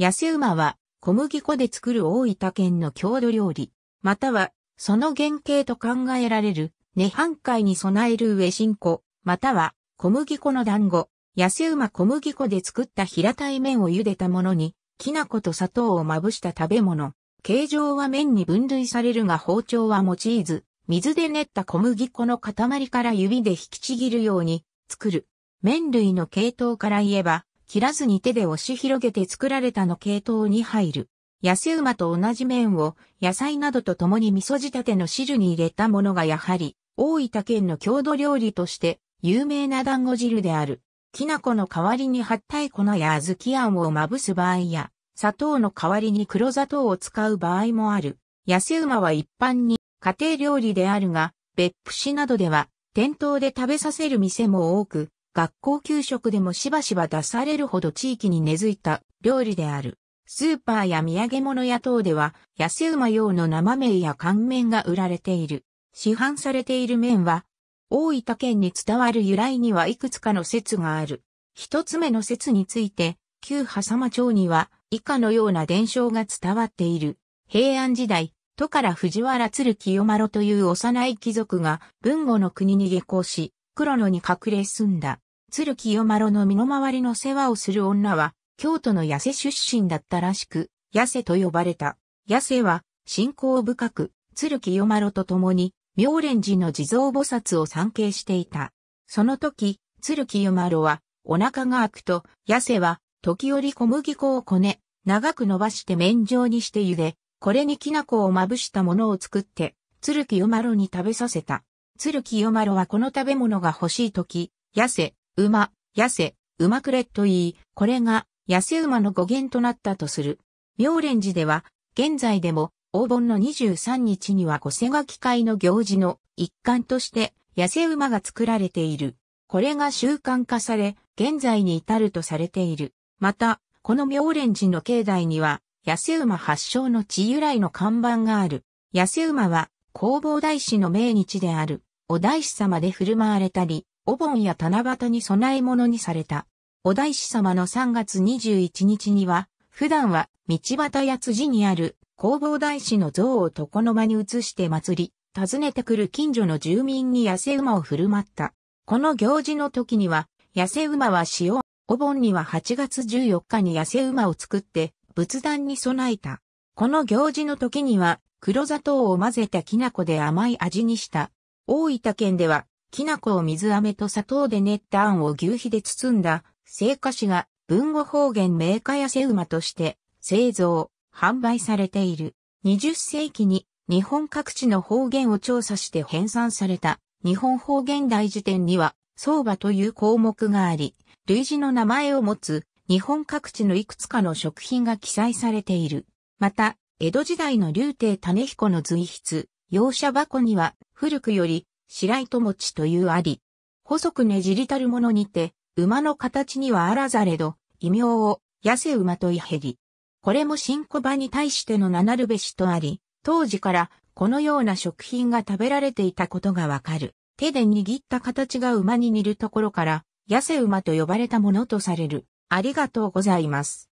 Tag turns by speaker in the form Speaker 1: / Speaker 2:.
Speaker 1: 痩せ馬は小麦粉で作る大分県の郷土料理、またはその原型と考えられる、涅槃会に備える上新粉、または小麦粉の団子、痩せ馬小麦粉で作った平たい麺を茹でたものに、きな粉と砂糖をまぶした食べ物。形状は麺に分類されるが包丁は用いず、水で練った小麦粉の塊から指で引きちぎるように作る。麺類の系統から言えば、切らずに手で押し広げて作られたの系統に入る。野生馬と同じ麺を野菜などと共に味噌仕立ての汁に入れたものがやはり大分県の郷土料理として有名な団子汁である。きな粉の代わりに八体粉や小豆あんをまぶす場合や、砂糖の代わりに黒砂糖を使う場合もある。野生馬は一般に家庭料理であるが、別府市などでは店頭で食べさせる店も多く、学校給食でもしばしば出されるほど地域に根付いた料理である。スーパーや土産物屋等では、せ馬用の生麺や乾麺が売られている。市販されている麺は、大分県に伝わる由来にはいくつかの説がある。一つ目の説について、旧波佐間町には、以下のような伝承が伝わっている。平安時代、都から藤原鶴清丸という幼い貴族が、文後の国に下校し、黒野に隠れ住んだ。鶴清丸の身の回りの世話をする女は、京都の痩せ出身だったらしく、痩せと呼ばれた。痩せは、信仰深く、鶴清丸と共に、妙蓮寺の地蔵菩薩を参詣していた。その時、鶴清丸は、お腹が開くと、痩せは、時折小麦粉をこね、長く伸ばして麺状にして茹で、これにきな粉をまぶしたものを作って、鶴清丸に食べさせた。鶴清丸はこの食べ物が欲しい時、痩せ、馬、痩せ、馬くれと言い、これが、痩せ馬の語源となったとする。妙蓮寺では、現在でも、黄金の23日には五世書き会の行事の一環として、痩せ馬が作られている。これが習慣化され、現在に至るとされている。また、この妙蓮寺の境内には、痩せ馬発祥の地由来の看板がある。痩せ馬は、弘法大師の命日である、お大師様で振る舞われたり、お盆や七夕に供え物にされた。お大師様の3月21日には、普段は道端や辻にある弘法大師の像を床の間に移して祭り、訪ねてくる近所の住民に痩せ馬を振る舞った。この行事の時には、痩せ馬は塩、お盆には8月14日に痩せ馬を作って仏壇に備えた。この行事の時には黒砂糖を混ぜたきな粉で甘い味にした。大分県ではきな粉を水飴と砂糖で練ったを牛皮で包んだ、聖菓子が文語方言名火やセウマとして製造、販売されている。20世紀に日本各地の方言を調査して編纂された日本方言大辞典には相場という項目があり、類似の名前を持つ日本各地のいくつかの食品が記載されている。また、江戸時代の竜亭種彦の随筆、洋舎箱には古くより白糸持ちというあり。細くねじりたるものにて、馬の形にはあらざれど、異名を、痩せ馬といへり。これも新小馬に対しての名なるべしとあり、当時からこのような食品が食べられていたことがわかる。手で握った形が馬に似るところから、痩せ馬と呼ばれたものとされる。ありがとうございます。